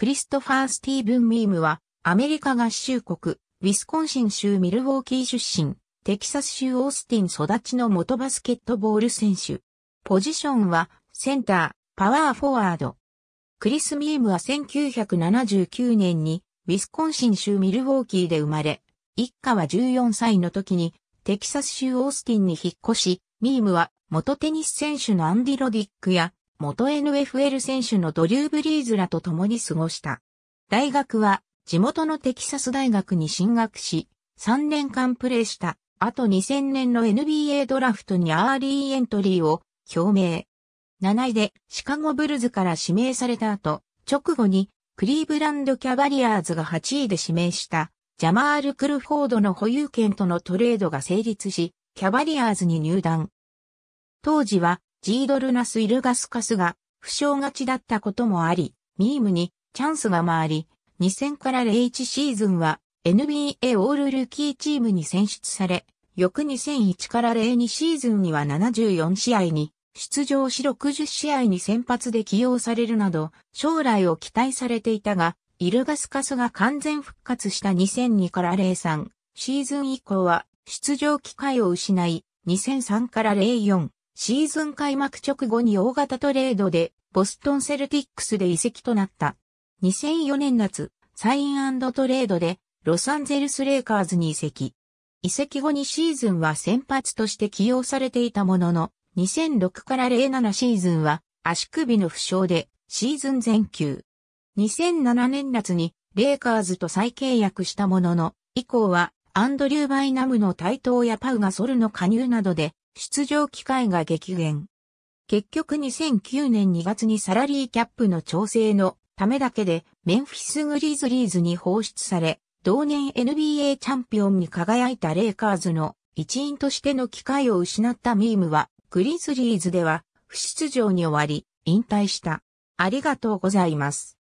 クリストファー・スティーブン・ミームは、アメリカ合衆国、ウィスコンシン州ミルウォーキー出身、テキサス州オースティン育ちの元バスケットボール選手。ポジションは、センター、パワーフォワード。クリス・ミームは1979年に、ウィスコンシン州ミルウォーキーで生まれ、一家は14歳の時に、テキサス州オースティンに引っ越し、ミームは元テニス選手のアンディ・ロディックや元 NFL 選手のドリュー・ブリーズらと共に過ごした。大学は地元のテキサス大学に進学し、3年間プレーした。あと2000年の NBA ドラフトにアーリーエントリーを表明。7位でシカゴブルズから指名された後、直後にクリーブランドキャバリアーズが8位で指名したジャマール・クルフォードの保有権とのトレードが成立し、キャバリアーズに入団。当時はジードルナス・イルガスカスが負傷勝ちだったこともあり、ミームにチャンスが回り、2000から01シーズンは NBA オールルーキーチームに選出され、翌2001から02シーズンには74試合に出場し60試合に先発で起用されるなど、将来を期待されていたが、イルガスカスが完全復活した2002から03シーズン以降は出場機会を失い、2003から04シーズン開幕直後に大型トレードでボストンセルティックスで移籍となった。2004年夏、サイントレードでロサンゼルスレイカーズに移籍。移籍後にシーズンは先発として起用されていたものの、2006から07シーズンは足首の負傷でシーズン全休。2007年夏にレイカーズと再契約したものの、以降はアンドリュー・バイナムの台頭やパウがソルの加入などで出場機会が激減。結局2009年2月にサラリーキャップの調整のためだけでメンフィスグリズリーズに放出され、同年 NBA チャンピオンに輝いたレイカーズの一員としての機会を失ったミームは、グリズリーズでは不出場に終わり、引退した。ありがとうございます。